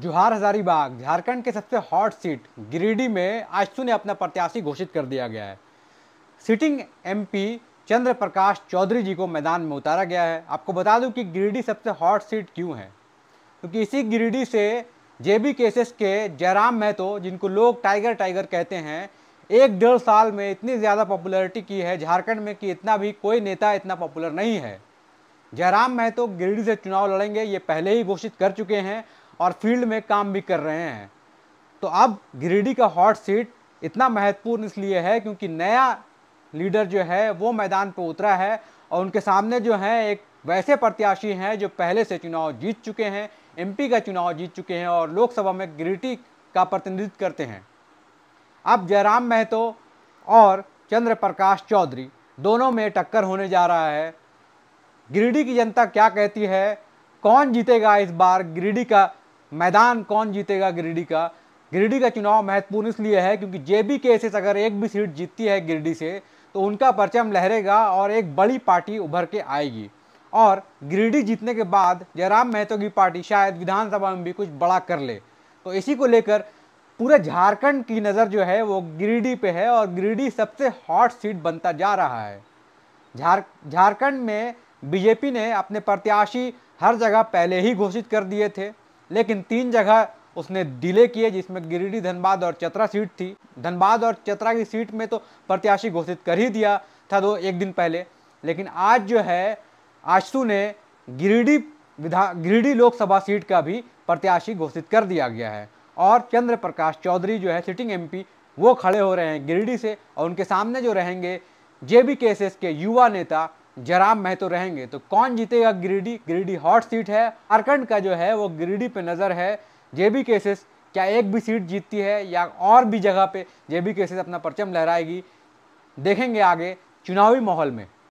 जोहार हजारीबाग झारखंड के सबसे हॉट सीट गिरिडीह में आज ने अपना प्रत्याशी घोषित कर दिया गया है सिटिंग एमपी चंद्र प्रकाश चौधरी जी को मैदान में उतारा गया है आपको बता दूं कि गिरिडीह सबसे हॉट सीट क्यों है क्योंकि तो इसी गिरिडीह से जेबी केसेस के जयराम महतो जिनको लोग टाइगर टाइगर कहते हैं एक डेढ़ साल में इतनी ज़्यादा पॉपुलरिटी की है झारखंड में कि इतना भी कोई नेता इतना पॉपुलर नहीं है जयराम महतो गिरिडीह से चुनाव लड़ेंगे ये पहले ही घोषित कर चुके हैं और फील्ड में काम भी कर रहे हैं तो अब गिरिडीह का हॉट सीट इतना महत्वपूर्ण इसलिए है क्योंकि नया लीडर जो है वो मैदान पर उतरा है और उनके सामने जो है एक वैसे प्रत्याशी हैं जो पहले से चुनाव जीत चुके हैं एमपी का चुनाव जीत चुके हैं और लोकसभा में गिरिडीह का प्रतिनिधित्व करते हैं अब जयराम महतो और चंद्र प्रकाश चौधरी दोनों में टक्कर होने जा रहा है गिरिडीह की जनता क्या कहती है कौन जीतेगा इस बार गिरिडीह का मैदान कौन जीतेगा गिरिडीह का गिरिडीह का चुनाव महत्वपूर्ण इसलिए है क्योंकि जेबी एस अगर एक भी सीट जीतती है गिरिडीह से तो उनका परचम लहरेगा और एक बड़ी पार्टी उभर के आएगी और गिरिडीह जीतने के बाद जयराम महतो की पार्टी शायद विधानसभा में भी कुछ बड़ा कर ले तो इसी को लेकर पूरे झारखंड की नज़र जो है वो गिरिडीह पे है और गिरिडीह सबसे हॉट सीट बनता जा रहा है झार झारखंड में बीजेपी ने अपने प्रत्याशी हर जगह पहले ही घोषित कर दिए थे लेकिन तीन जगह उसने डिले किए जिसमें गिरिडीह धनबाद और चतरा सीट थी धनबाद और चतरा की सीट में तो प्रत्याशी घोषित कर ही दिया था दो एक दिन पहले लेकिन आज जो है आशु ने गिरिडीह विधा गिरिडीह लोकसभा सीट का भी प्रत्याशी घोषित कर दिया गया है और चंद्र प्रकाश चौधरी जो है सिटिंग एमपी वो खड़े हो रहे हैं गिरिडीह से और उनके सामने जो रहेंगे जे के युवा नेता जयराम महतो रहेंगे तो कौन जीतेगा गिरिडीह गिरिडीह हॉट सीट है अरकंड का जो है वो गिरिडीह पे नज़र है जेबी केसेस क्या एक भी सीट जीतती है या और भी जगह पे जेबी केसेस अपना परचम लहराएगी देखेंगे आगे चुनावी माहौल में